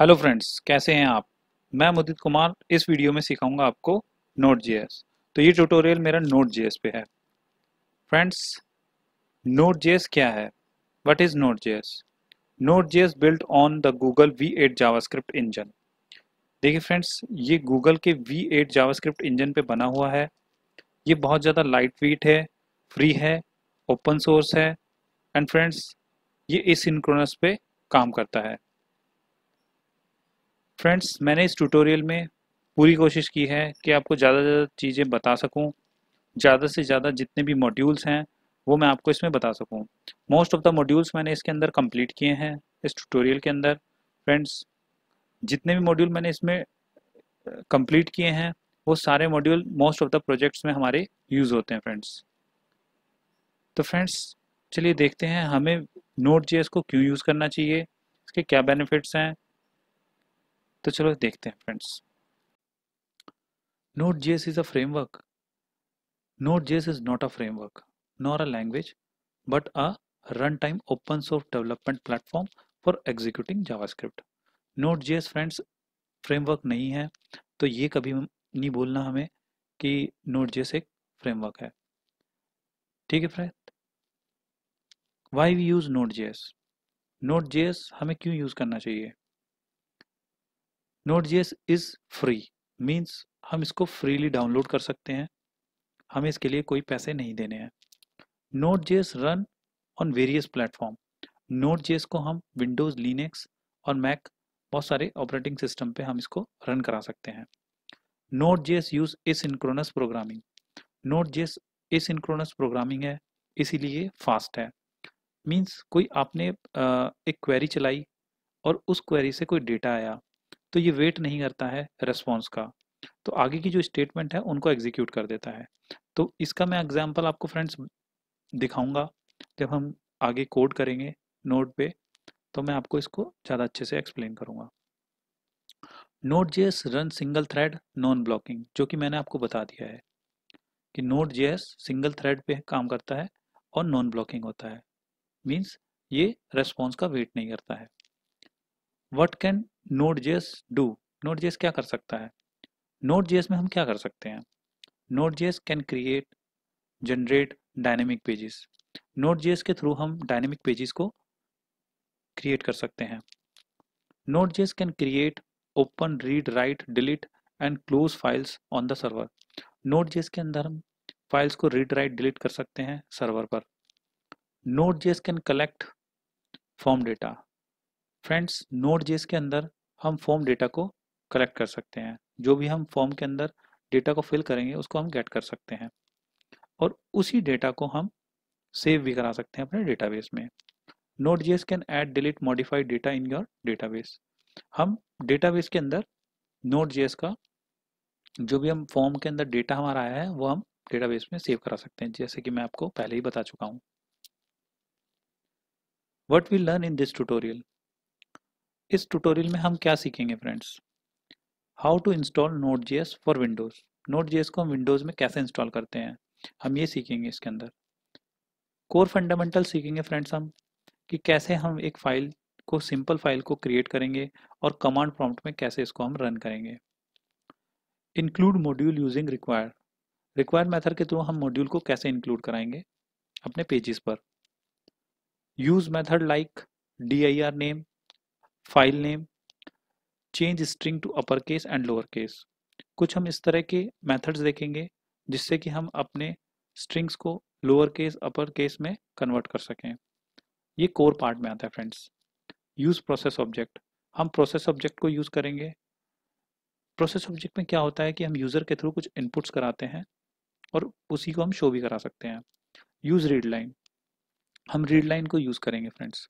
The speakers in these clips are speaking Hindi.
हेलो फ्रेंड्स कैसे हैं आप मैं मुदित कुमार इस वीडियो में सिखाऊंगा आपको नोट जे तो ये ट्यूटोरियल मेरा नोट जे पे है फ्रेंड्स नोट जे क्या है what is Node J Node J built on the Google V eight JavaScript engine देखिए फ्रेंड्स ये गूगल के वी एट जावास्क्रिप्ट इंजन पे बना हुआ है ये बहुत ज़्यादा लाइट वेट है फ्री है ओपन सोर्स है एंड फ्रेंड्स ये इस पे काम करता है फ्रेंड्स मैंने इस ट्यूटोरियल में पूरी कोशिश की है कि आपको ज़्यादा से ज़्यादा चीज़ें बता सकूं ज़्यादा से ज़्यादा जितने भी मॉड्यूल्स हैं वो मैं आपको इसमें बता सकूं मोस्ट ऑफ द मॉड्यूल्स मैंने इसके अंदर कंप्लीट किए हैं इस ट्यूटोरियल के अंदर फ्रेंड्स जितने भी मॉड्यूल मैंने इसमें कम्प्लीट किए हैं वो सारे module most of the projects में हमारे यूज़ होते हैं फ्रेंड्स तो फ्रेंड्स चलिए देखते हैं हमें नोट जी को क्यों यूज़ करना चाहिए इसके क्या बेनिफिट्स हैं तो चलो देखते हैं friends Node J S is a framework Node JS is not a framework a nor a language but a runtime open source development platform for executing Node JS friends framework नहीं है तो ये कभी नहीं बोलना हमें कि नोट जेस एक फ्रेमवर्क है ठीक है friend why we use Node J S Node J S हमें क्यों यूज़ करना चाहिए Node J S is free means हम इसको फ्रीली डाउनलोड कर सकते हैं हमें इसके लिए कोई पैसे नहीं देने हैं Node J S run on various platform Node J S को हम विंडोज़ लिनक्स और मैक बहुत सारे ऑपरेटिंग सिस्टम पे हम इसको रन करा सकते हैं Node J S use asynchronous programming Node J S asynchronous programming है इसीलिए फास्ट है मीन्स कोई आपने एक क्वेरी चलाई और उस क्वेरी से कोई डेटा आया तो ये वेट नहीं करता है रेस्पॉन्स का तो आगे की जो स्टेटमेंट है उनको एग्जीक्यूट कर देता है तो इसका मैं एग्जाम्पल आपको फ्रेंड्स दिखाऊंगा जब हम आगे कोड करेंगे नोट पे तो मैं आपको इसको ज़्यादा अच्छे से एक्सप्लेन करूँगा Node J run single thread non blocking जो कि मैंने आपको बता दिया है कि नोट जे सिंगल थ्रेड पे काम करता है और नॉन ब्लॉकिंग होता है मीन्स ये रेस्पॉन्स का वेट नहीं करता है what can Node JS do Node JS क्या कर सकता है नोट जेस में हम क्या कर सकते हैं Node JS can create generate dynamic pages Node JS के थ्रू हम डायनेमिक पेजेस को क्रिएट कर सकते हैं Node JS can create open read write delete and close files on the server Node JS के अंदर हम फाइल्स को रीड राइट डिलीट कर सकते हैं सर्वर पर Node JS can collect form data friends Node JS के अंदर हम फॉर्म डेटा को कलेक्ट कर सकते हैं जो भी हम फॉर्म के अंदर डेटा को फिल करेंगे उसको हम गेट कर सकते हैं और उसी डेटा को हम सेव भी करा सकते हैं अपने डेटाबेस में Node JS can add delete modified data in your database हम डेटाबेस के अंदर नोट जेस का जो भी हम फॉर्म के अंदर डेटा हमारा आया है वो हम डेटाबेस में सेव करा सकते हैं जैसे कि मैं आपको पहले ही बता चुका हूँ what we learn in this tutorial इस ट्यूटोरियल में हम क्या सीखेंगे friends how to install Node J S for Windows Node J को हम विंडोज़ में कैसे इंस्टॉल करते हैं हम ये सीखेंगे इसके अंदर कोर फंडामेंटल सीखेंगे फ्रेंड्स हम कि कैसे हम एक फ़ाइल को सिंपल फाइल को क्रिएट करेंगे और कमांड प्रॉम्प्ट में कैसे इसको हम रन करेंगे include module using require require method के थ्रू हम मॉड्यूल को कैसे इंक्लूड कराएंगे अपने पेजेस पर use method like D I R name file name change string to upper case and lower case कुछ हम इस तरह के मेथड्स देखेंगे जिससे कि हम अपने स्ट्रिंग्स को लोअर केस अपर केस में कन्वर्ट कर सकें ये कोर पार्ट में आता है फ्रेंड्स यूज़ प्रोसेस ऑब्जेक्ट हम प्रोसेस ऑब्जेक्ट को यूज़ करेंगे प्रोसेस ऑब्जेक्ट में क्या होता है कि हम यूज़र के थ्रू कुछ इनपुट्स कराते हैं और उसी को हम शो भी करा सकते हैं यूज़ रीड लाइन हम रीड लाइन को यूज़ करेंगे फ्रेंड्स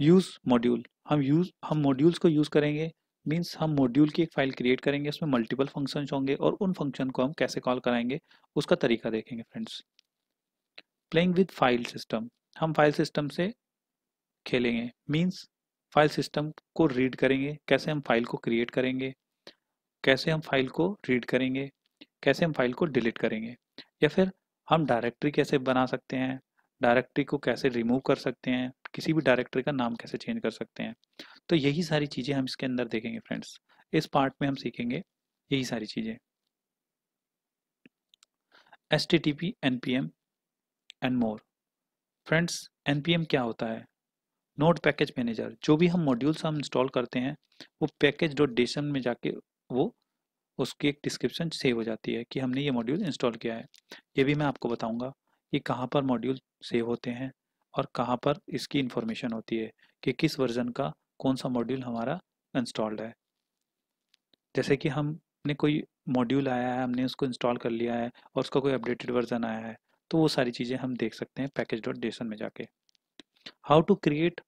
यूज़ मॉड्यूल हम यूज़ हम मॉड्यूल्स को यूज़ करेंगे मीन्स हम मॉड्यूल की एक फ़ाइल क्रिएट करेंगे उसमें मल्टीपल फंक्शन होंगे और उन फंक्शन को हम कैसे कॉल कराएंगे उसका तरीका देखेंगे friends playing with file system हम फाइल सिस्टम से खेलेंगे मीन्स फाइल सिस्टम को रीड करेंगे कैसे हम फाइल को क्रिएट करेंगे कैसे हम फाइल को रीड करेंगे कैसे हम फाइल को डिलीट करेंगे या फिर हम डायरेक्टरी कैसे बना सकते हैं डायरेक्टरी को कैसे रिमूव कर सकते हैं किसी भी डायरेक्टर का नाम कैसे चेंज कर सकते हैं तो यही सारी चीज़ें हम इसके अंदर देखेंगे फ्रेंड्स इस पार्ट में हम सीखेंगे यही सारी चीज़ें H T T P N P M and more friends N P M क्या होता है नोट पैकेज मैनेजर जो भी हम मॉड्यूल्स हम इंस्टॉल करते हैं वो पैकेज डॉट डेशन में जाके वो उसकी एक डिस्क्रिप्शन सेव हो जाती है कि हमने ये मॉड्यूल इंस्टॉल किया है ये भी मैं आपको बताऊंगा कि कहाँ पर मॉड्यूल सेव होते हैं और कहाँ पर इसकी इंफॉर्मेशन होती है कि किस वर्जन का कौन सा मॉड्यूल हमारा इंस्टॉल्ड है जैसे कि हमने कोई मॉड्यूल आया है हमने उसको इंस्टॉल कर लिया है और उसका कोई अपडेटेड वर्जन आया है तो वो सारी चीज़ें हम देख सकते हैं पैकेज डॉट जेसन में जाके how to create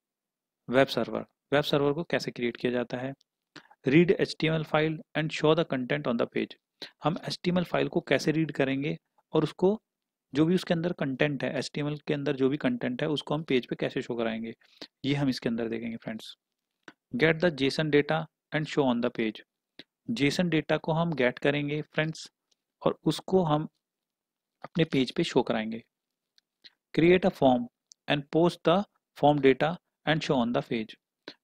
web server web server को कैसे क्रिएट किया जाता है read H file and show the content on the page हम एच फाइल को कैसे रीड करेंगे और उसको जो भी उसके अंदर कंटेंट है एस के अंदर जो भी कंटेंट है उसको हम पेज पे कैसे शो कराएंगे ये हम इसके अंदर देखेंगे friends get the JSON data and show on the page JSON data को हम गेट करेंगे फ्रेंड्स और उसको हम अपने पेज पे शो कराएंगे create a form and post the form data and show on the page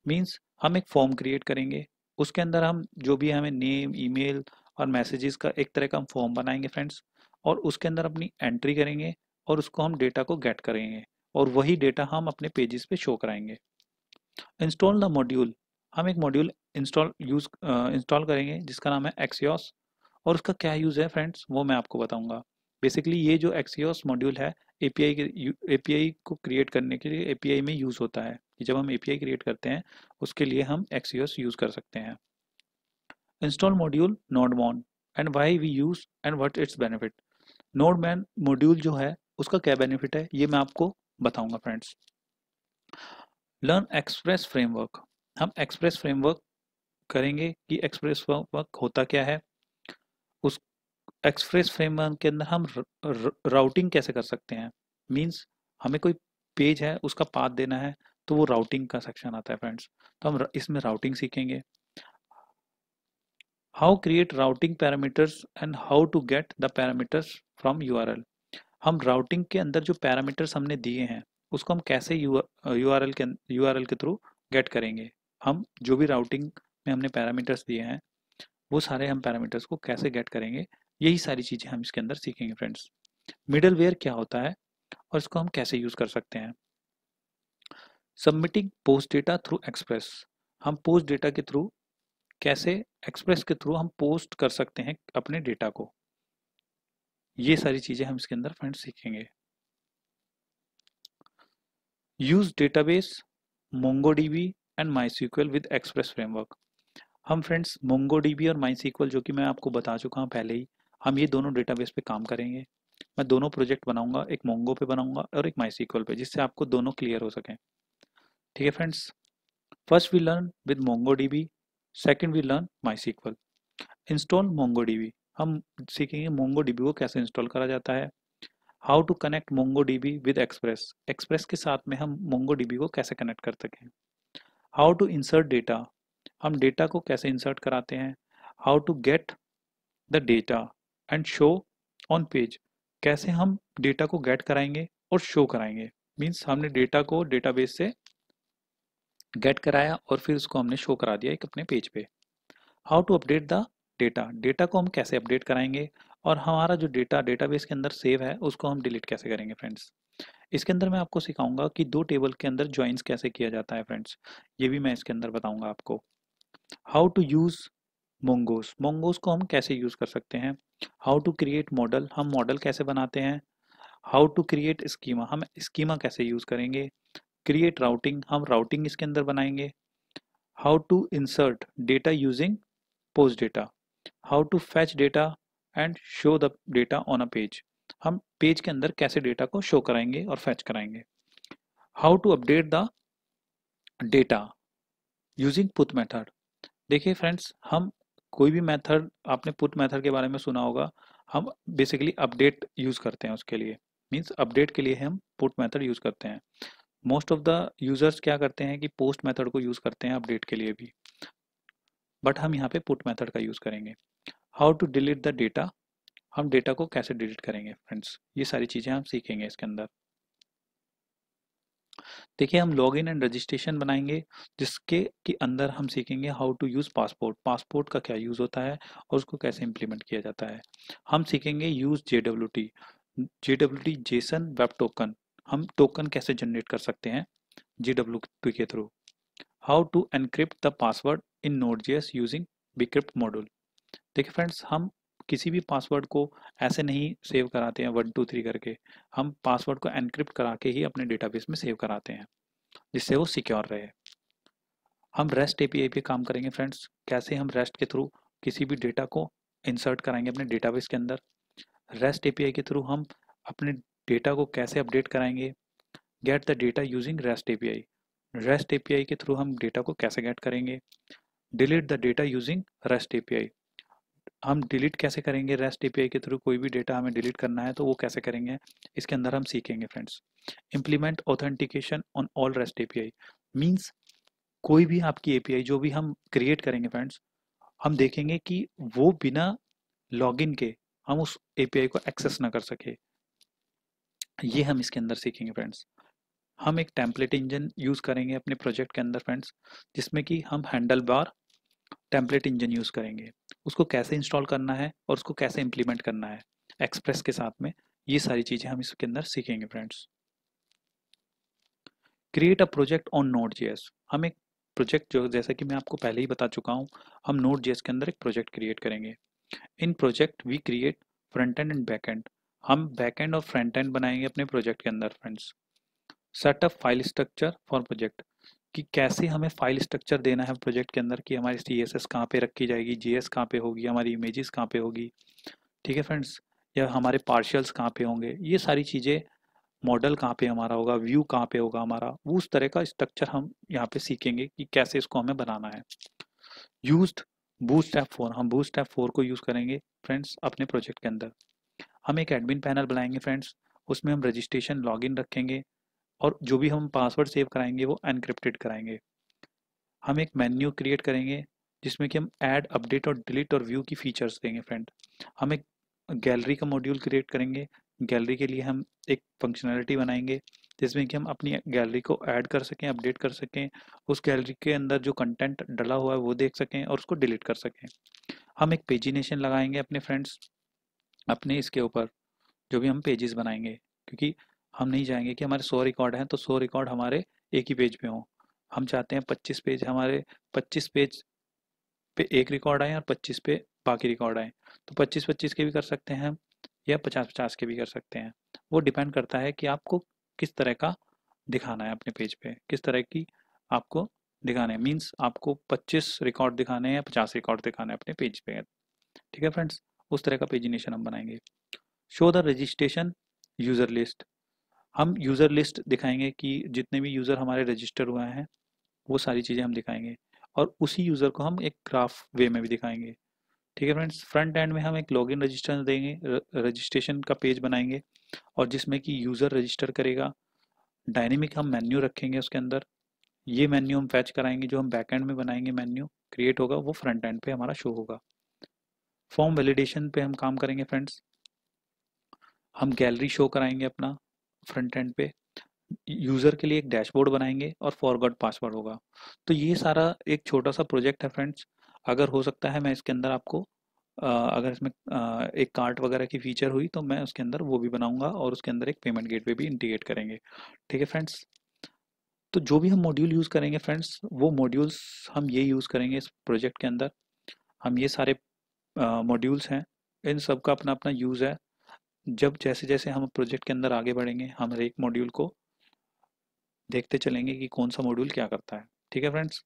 means हम एक फॉर्म क्रिएट करेंगे उसके अंदर हम जो भी हमें नेम ईमेल और मैसेजेस का एक तरह का हम फॉर्म बनाएंगे फ्रेंड्स और उसके अंदर अपनी एंट्री करेंगे और उसको हम डेटा को गेट करेंगे और वही डेटा हम अपने पेजेस पे शो कराएंगे इंस्टॉल द मॉड्यूल हम एक मॉड्यूल इंस्टॉल यूज इंस्टॉल करेंगे जिसका नाम है एक्सियोस और उसका क्या यूज़ है फ्रेंड्स वो मैं आपको बताऊंगा बेसिकली ये जो एक्सियोस मॉड्यूल है ए के आई को क्रिएट करने के लिए आई में यूज़ होता है जब हम आई क्रिएट करते हैं उसके लिए हम एक्सियोस यूज़ कर सकते हैं install module nodemon and why we use and what its benefit nodemon module जो है उसका क्या बेनिफिट है ये मैं आपको बताऊंगा फ्रेंड्स लर्न एक्सप्रेस फ्रेमवर्क हम एक्सप्रेस फ्रेमवर्क करेंगे कि एक्सप्रेस फ्रेमवर्क होता क्या है उस एक्सप्रेस फ्रेमवर्क के अंदर हम राउटिंग कैसे कर सकते हैं मींस हमें कोई पेज है उसका पाथ देना है तो वो राउटिंग का सेक्शन आता है फ्रेंड्स तो हम इसमें राउटिंग सीखेंगे how create routing parameters and how to get the parameters from U हम राउटिंग के अंदर जो पैरामीटर्स हमने दिए हैं उसको हम कैसे यू आर के यू के थ्रू गेट करेंगे हम जो भी राउटिंग में हमने पैरामीटर्स दिए हैं वो सारे हम पैरामीटर्स को कैसे गेट करेंगे यही सारी चीज़ें हम इसके अंदर सीखेंगे फ्रेंड्स मिडल वेयर क्या होता है और इसको हम कैसे यूज़ कर सकते हैं submitting post data through Express हम पोस्ट डेटा के थ्रू कैसे एक्सप्रेस के थ्रू हम पोस्ट कर सकते हैं अपने डेटा को ये सारी चीजें हम इसके अंदर फ्रेंड सीखेंगे use database MongoDB and MySQL with Express framework हम फ्रेंड्स मोंगोडीबी और माईसीक्वल जो कि मैं आपको बता चुका हूँ पहले ही हम ये दोनों डेटाबेस पे काम करेंगे मैं दोनों प्रोजेक्ट बनाऊंगा एक मोंगो पे बनाऊंगा और एक माईसीक्वल पे जिससे आपको दोनों क्लियर हो सकें ठीक है friends first we learn with Mongo DB second we learn MySQL install Mongo DB हम सीखेंगे मोंगो डीबी को कैसे इंस्टॉल करा जाता है how to connect Mongo DB with Express Express के साथ में हम मोंगो डीबी को कैसे कनेक्ट कर सकें हाउ टू इंसर्ट डेटा हम डेटा को कैसे इंसर्ट कराते हैं how to get the data and show on page कैसे हम डेटा को गेट कराएंगे और शो कराएंगे मीन्स हमने डेटा को डेटाबेस से गेट कराया और फिर उसको हमने शो करा दिया एक अपने पेज पे how to update the data data को हम कैसे अपडेट कराएंगे और हमारा जो डेटा डेटाबेस के अंदर सेव है उसको हम डिलीट कैसे करेंगे फ्रेंड्स इसके अंदर मैं आपको सिखाऊंगा कि दो टेबल के अंदर ज्वाइंस कैसे किया जाता है फ्रेंड्स ये भी मैं इसके अंदर बताऊंगा आपको how to use mongoose mongoose को हम कैसे यूज़ कर सकते हैं हाउ टू क्रिएट मॉडल हम मॉडल कैसे बनाते हैं हाउ टू क्रिएट स्कीमा हम स्कीमा कैसे यूज़ करेंगे क्रिएट राउटिंग हम राउटिंग इसके अंदर बनाएंगे how to insert data using post data how to fetch data and show the data on a page हम पेज के अंदर कैसे डेटा को शो कराएंगे और फैच कराएंगे how to update the data using put method देखिए फ्रेंड्स हम कोई भी मैथड आपने पुथ मैथड के बारे में सुना होगा हम बेसिकली अपडेट यूज़ करते हैं उसके लिए मीन्स अपडेट के लिए हम पुट मैथड यूज़ करते हैं मोस्ट ऑफ द यूज़र्स क्या करते हैं कि पोस्ट मैथड को यूज़ करते हैं अपडेट के लिए भी बट हम यहाँ पे पुट मेथड का यूज़ करेंगे how to delete the data हम डेटा को कैसे डिलीट करेंगे फ्रेंड्स ये सारी चीज़ें हम सीखेंगे इसके अंदर देखिए हम लॉगिन एंड रजिस्ट्रेशन बनाएंगे जिसके के अंदर हम सीखेंगे how to use passport passport का क्या यूज़ होता है और उसको कैसे इम्प्लीमेंट किया जाता है हम सीखेंगे use J W T J W T JSON web token हम टोकन कैसे जनरेट कर सकते हैं जे डब्ल्यू टी के through how to encrypt the password in Node J S using bcrypt module देखिए फ्रेंड्स हम किसी भी पासवर्ड को ऐसे नहीं सेव कराते हैं वन टू थ्री करके हम पासवर्ड को एनक्रिप्ट करा के ही अपने डेटाबेस में सेव कराते हैं जिससे वो सिक्योर रहे हम रेस्ट आई पे काम करेंगे फ्रेंड्स कैसे हम रेस्ट के थ्रू किसी भी डेटा को इंसर्ट कराएंगे अपने डेटाबेस के अंदर रेस्ट आई के थ्रू हम अपने डेटा को कैसे अपडेट कराएंगे get the data using rest I rest API के थ्रू हम डेटा को कैसे गेट करेंगे delete the data using rest API हम डिलीट कैसे करेंगे रेस्ट एपीआई के थ्रू कोई भी डेटा हमें डिलीट करना है तो वो कैसे करेंगे इसके अंदर हम सीखेंगे friends implement authentication on all rest API means कोई भी आपकी एपीआई जो भी हम क्रिएट करेंगे फ्रेंड्स हम देखेंगे कि वो बिना लॉगिन के हम उस एपीआई को एक्सेस ना कर सके ये हम इसके अंदर सीखेंगे फ्रेंड्स हम एक टेम्पलेट इंजन यूज़ करेंगे अपने प्रोजेक्ट के अंदर फ्रेंड्स जिसमें कि हम handle bar template engine use करेंगे उसको कैसे इंस्टॉल करना है और उसको कैसे इम्प्लीमेंट करना है एक्सप्रेस के साथ में ये सारी चीज़ें हम इसके अंदर सीखेंगे friends create a project on node JS हम एक प्रोजेक्ट जो जैसा कि मैं आपको पहले ही बता चुका हूँ हम नोट जेएस के अंदर एक प्रोजेक्ट क्रिएट करेंगे in project we create front end and back end हम बैक एंड और फ्रंट एंड बनाएंगे अपने प्रोजेक्ट के अंदर friends setup file structure for project कि कैसे हमें फाइल स्ट्रक्चर देना है प्रोजेक्ट के अंदर कि हमारी सी एस एस कहाँ पर रखी जाएगी जी एस कहाँ पर होगी हमारी इमेजेस कहाँ पर होगी ठीक है फ्रेंड्स या हमारे पार्शल्स कहाँ पे होंगे ये सारी चीज़ें मॉडल कहाँ पे हमारा होगा व्यू कहाँ पे होगा हमारा उस तरह का स्ट्रक्चर हम यहाँ पे सीखेंगे कि कैसे इसको हमें बनाना है यूज बूस्ट एप फोर हम बूस्ट एप फोर को यूज़ करेंगे फ्रेंड्स अपने प्रोजेक्ट के अंदर हम एक एडमिन पैनल बनाएंगे फ्रेंड्स उसमें हम रजिस्ट्रेशन लॉगिन रखेंगे और जो भी हम पासवर्ड सेव कराएंगे वो एनक्रिप्टेड कराएंगे हम एक मेन्यू क्रिएट करेंगे जिसमें कि हम ऐड अपडेट और डिलीट और व्यू की फीचर्स देंगे फ्रेंड हम एक गैलरी का मॉड्यूल क्रिएट करेंगे गैलरी के लिए हम एक फंक्शनैलिटी बनाएंगे जिसमें कि हम अपनी गैलरी को ऐड कर सकें अपडेट कर सकें उस गैलरी के अंदर जो कंटेंट डला हुआ है वो देख सकें और उसको डिलीट कर सकें हम एक पेजिनेशन लगाएंगे अपने फ्रेंड्स अपने इसके ऊपर जो भी हम पेजेस बनाएंगे क्योंकि हम नहीं चाहेंगे कि हमारे सौ रिकॉर्ड हैं तो सौ रिकॉर्ड हमारे एक ही पेज पे हों हम चाहते हैं पच्चीस पेज हमारे पच्चीस पेज पे एक रिकॉर्ड आए और पच्चीस पे बाकी रिकॉर्ड आए तो पच्चीस पच्चीस के भी कर सकते हैं या पचास पचास के भी कर सकते हैं वो डिपेंड करता है कि आपको किस तरह का दिखाना है अपने पेज पे किस तरह की आपको दिखाना है मीन्स आपको पच्चीस रिकॉर्ड दिखाने हैं या पचास रिकॉर्ड दिखाने हैं अपने पेज पे ठीक है फ्रेंड्स उस तरह का पेजिनेशन हम बनाएंगे show the registration user list हम यूज़र लिस्ट दिखाएंगे कि जितने भी यूज़र हमारे रजिस्टर हुए हैं वो सारी चीज़ें हम दिखाएंगे और उसी यूज़र को हम एक ग्राफ वे में भी दिखाएंगे ठीक है फ्रेंड्स फ्रंट एंड में हम एक इन रजिस्टर देंगे रजिस्ट्रेशन का पेज बनाएंगे और जिसमें कि यूज़र रजिस्टर करेगा डायनेमिक हम मेन्यू रखेंगे उसके अंदर ये मेन्यू हम फैच कराएंगे जो हम बैक एंड में बनाएंगे मेन्यू क्रिएट होगा वो फ्रंट एंड पे हमारा शो होगा फॉर्म वैलिडेशन पे हम काम करेंगे फ्रेंड्स हम गैलरी शो कराएंगे अपना फ्रंट एंड पे यूज़र के लिए एक डैशबोर्ड बनाएंगे और फॉरवर्ड पासवर्ड होगा तो ये सारा एक छोटा सा प्रोजेक्ट है फ्रेंड्स अगर हो सकता है मैं इसके अंदर आपको अगर इसमें एक कार्ट वगैरह की फीचर हुई तो मैं उसके अंदर वो भी बनाऊंगा और उसके अंदर एक पेमेंट गेटवे भी इंटीग्रेट करेंगे ठीक है फ्रेंड्स तो जो भी हम मॉड्यूल यूज़ करेंगे फ्रेंड्स वो मॉड्यूल्स हम ये यूज़ करेंगे इस प्रोजेक्ट के अंदर हम ये सारे मॉड्यूल्स हैं इन सब का अपना अपना यूज़ है जब जैसे जैसे हम प्रोजेक्ट के अंदर आगे बढ़ेंगे हम हर एक मॉड्यूल को देखते चलेंगे कि कौन सा मॉड्यूल क्या करता है ठीक है फ्रेंड्स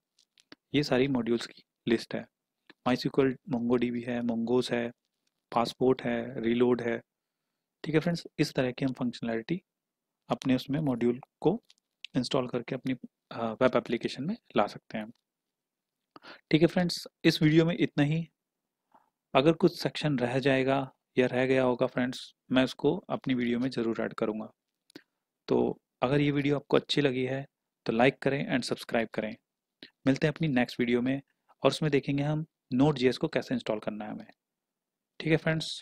ये सारी मॉड्यूल्स की लिस्ट है माई सिक्वल मोंगो है मोंगोस है पासपोर्ट है रीलोड है ठीक है फ्रेंड्स इस तरह की हम फंक्शनैलिटी अपने उसमें मॉड्यूल को इंस्टॉल करके अपनी वेब एप्लीकेशन में ला सकते हैं ठीक है फ्रेंड्स इस वीडियो में इतना ही अगर कुछ सेक्शन रह जाएगा या रह गया होगा फ्रेंड्स मैं उसको अपनी वीडियो में ज़रूर ऐड करूँगा तो अगर ये वीडियो आपको अच्छी लगी है तो लाइक करें एंड सब्सक्राइब करें मिलते हैं अपनी नेक्स्ट वीडियो में और उसमें देखेंगे हम नोट जी को कैसे इंस्टॉल करना है हमें ठीक है फ्रेंड्स